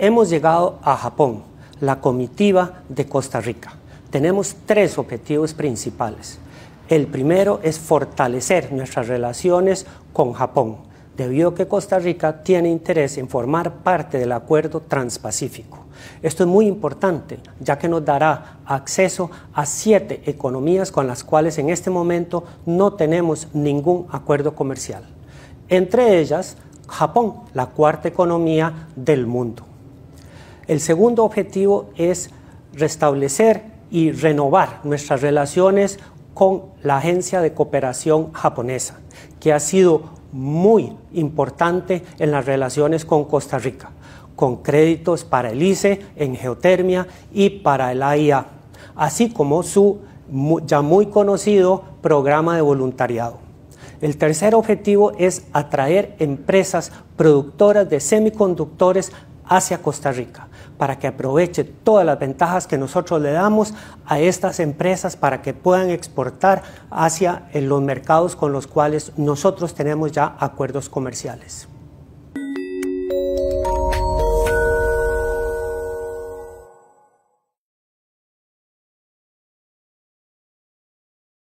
Hemos llegado a Japón, la comitiva de Costa Rica. Tenemos tres objetivos principales. El primero es fortalecer nuestras relaciones con Japón, debido a que Costa Rica tiene interés en formar parte del Acuerdo Transpacífico. Esto es muy importante, ya que nos dará acceso a siete economías con las cuales en este momento no tenemos ningún acuerdo comercial. Entre ellas, Japón, la cuarta economía del mundo. El segundo objetivo es restablecer y renovar nuestras relaciones con la Agencia de Cooperación Japonesa, que ha sido muy importante en las relaciones con Costa Rica, con créditos para el ICE en geotermia y para el AIA, así como su ya muy conocido programa de voluntariado. El tercer objetivo es atraer empresas productoras de semiconductores hacia Costa Rica para que aproveche todas las ventajas que nosotros le damos a estas empresas para que puedan exportar hacia eh, los mercados con los cuales nosotros tenemos ya acuerdos comerciales.